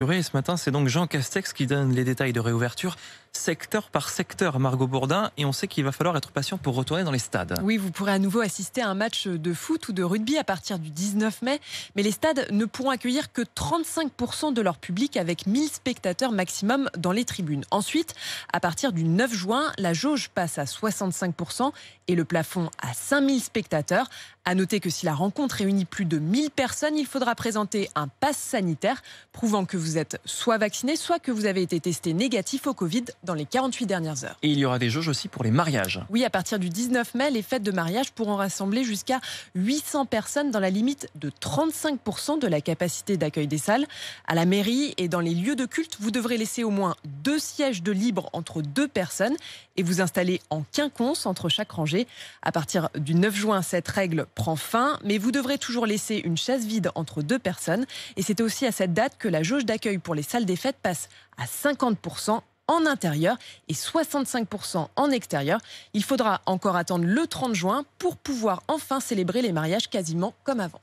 Et ce matin, c'est donc Jean Castex qui donne les détails de réouverture secteur par secteur, Margot Bourdin. Et on sait qu'il va falloir être patient pour retourner dans les stades. Oui, vous pourrez à nouveau assister à un match de foot ou de rugby à partir du 19 mai. Mais les stades ne pourront accueillir que 35% de leur public avec 1000 spectateurs maximum dans les tribunes. Ensuite, à partir du 9 juin, la jauge passe à 65% et le plafond à 5000 spectateurs. À noter que si la rencontre réunit plus de 1000 personnes, il faudra présenter un pass sanitaire prouvant que vous vous êtes soit vacciné, soit que vous avez été testé négatif au Covid dans les 48 dernières heures. Et il y aura des jauges aussi pour les mariages. Oui, à partir du 19 mai, les fêtes de mariage pourront rassembler jusqu'à 800 personnes dans la limite de 35% de la capacité d'accueil des salles. À la mairie et dans les lieux de culte, vous devrez laisser au moins deux sièges de libre entre deux personnes et vous installer en quinconce entre chaque rangée. À partir du 9 juin, cette règle prend fin, mais vous devrez toujours laisser une chaise vide entre deux personnes. Et c'est aussi à cette date que la jauge d'accueil L'accueil pour les salles des fêtes passe à 50% en intérieur et 65% en extérieur. Il faudra encore attendre le 30 juin pour pouvoir enfin célébrer les mariages quasiment comme avant.